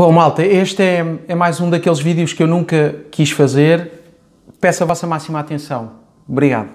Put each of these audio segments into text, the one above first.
Bom, malta, este é, é mais um daqueles vídeos que eu nunca quis fazer. Peço a vossa máxima atenção. Obrigado.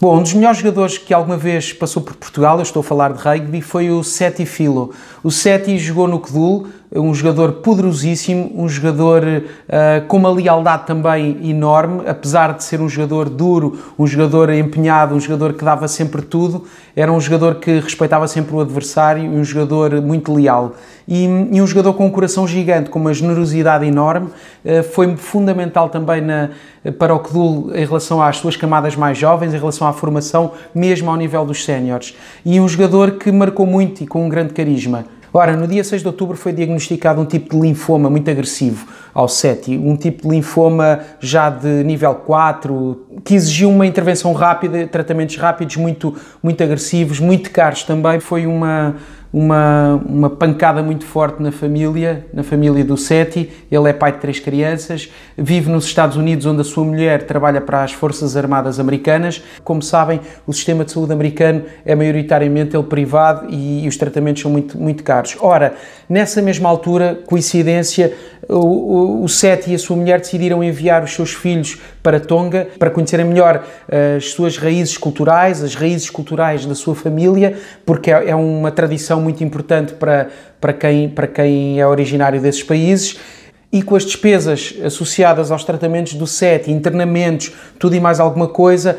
Bom, um dos melhores jogadores que alguma vez passou por Portugal, eu estou a falar de rugby, foi o Seti Filo. O Seti jogou no Cedul, um jogador poderosíssimo, um jogador uh, com uma lealdade também enorme, apesar de ser um jogador duro, um jogador empenhado, um jogador que dava sempre tudo, era um jogador que respeitava sempre o adversário e um jogador muito leal. E, e, um jogador com um coração gigante, com uma generosidade enorme, uh, foi fundamental também na, para o Cdul em relação às suas camadas mais jovens, em relação à formação, mesmo ao nível dos séniores. E um jogador que marcou muito e com um grande carisma. Ora, no dia 6 de outubro foi diagnosticado um tipo de linfoma muito agressivo ao SETI, um tipo de linfoma já de nível 4, que exigiu uma intervenção rápida, tratamentos rápidos, muito, muito agressivos, muito caros também. Foi uma, uma, uma pancada muito forte na família, na família do Seti. Ele é pai de três crianças, vive nos Estados Unidos, onde a sua mulher trabalha para as Forças Armadas Americanas. Como sabem, o sistema de saúde americano é maioritariamente ele privado e, e os tratamentos são muito, muito caros. Ora, nessa mesma altura, coincidência, o, o, o Seti e a sua mulher decidiram enviar os seus filhos para Tonga para conhecerem melhor eh, as suas raízes culturais, as raízes culturais da sua família, porque é, é uma tradição muito importante para, para, quem, para quem é originário desses países e com as despesas associadas aos tratamentos do SET, internamentos, tudo e mais alguma coisa,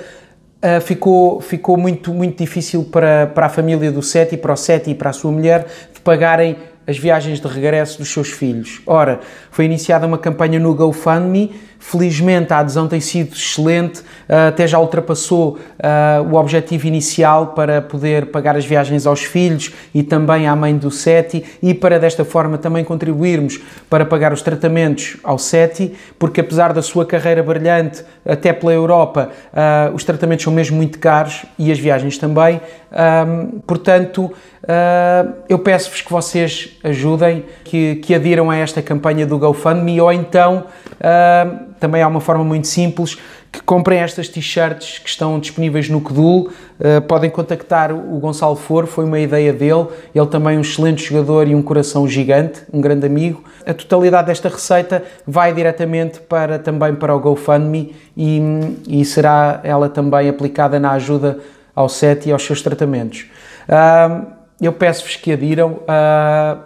ah, ficou, ficou muito, muito difícil para, para a família do SET e para o SET e para a sua mulher de pagarem as viagens de regresso dos seus filhos. Ora, foi iniciada uma campanha no GoFundMe Felizmente a adesão tem sido excelente, ah, até já ultrapassou ah, o objetivo inicial para poder pagar as viagens aos filhos e também à mãe do SETI e para desta forma também contribuirmos para pagar os tratamentos ao SETI, porque apesar da sua carreira brilhante até pela Europa, ah, os tratamentos são mesmo muito caros e as viagens também. portanto, eu peço-vos que vocês ajudem, que, que adiram a esta campanha do GoFundMe ou então também há uma forma muito simples que comprem estas t-shirts que estão disponíveis no Kedul. Uh, eh, podem contactar o Gonçalo For foi uma ideia dele. Ele também é um excelente jogador e um coração gigante, um grande amigo. A totalidade desta receita vai diretamente para também para o GoFundMe e, e será ela também aplicada na ajuda ao SET e aos seus tratamentos. Uh, eu peço-vos que adiram. Uh,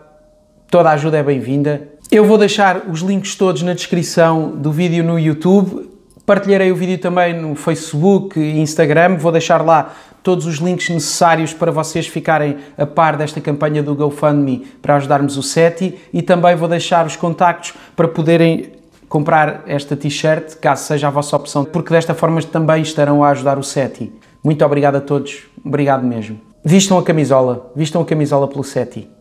toda a ajuda é bem-vinda eu vou deixar os links todos na descrição do vídeo no YouTube. Partilharei o vídeo também no Facebook e Instagram. Vou deixar lá todos os links necessários para vocês ficarem a par desta campanha do GoFundMe para ajudarmos o SETI e também vou deixar os contactos para poderem comprar esta t-shirt, caso seja a vossa opção, porque desta forma também estarão a ajudar o SETI. Muito obrigado a todos, obrigado mesmo. Vistam a camisola, vistam a camisola pelo SETI.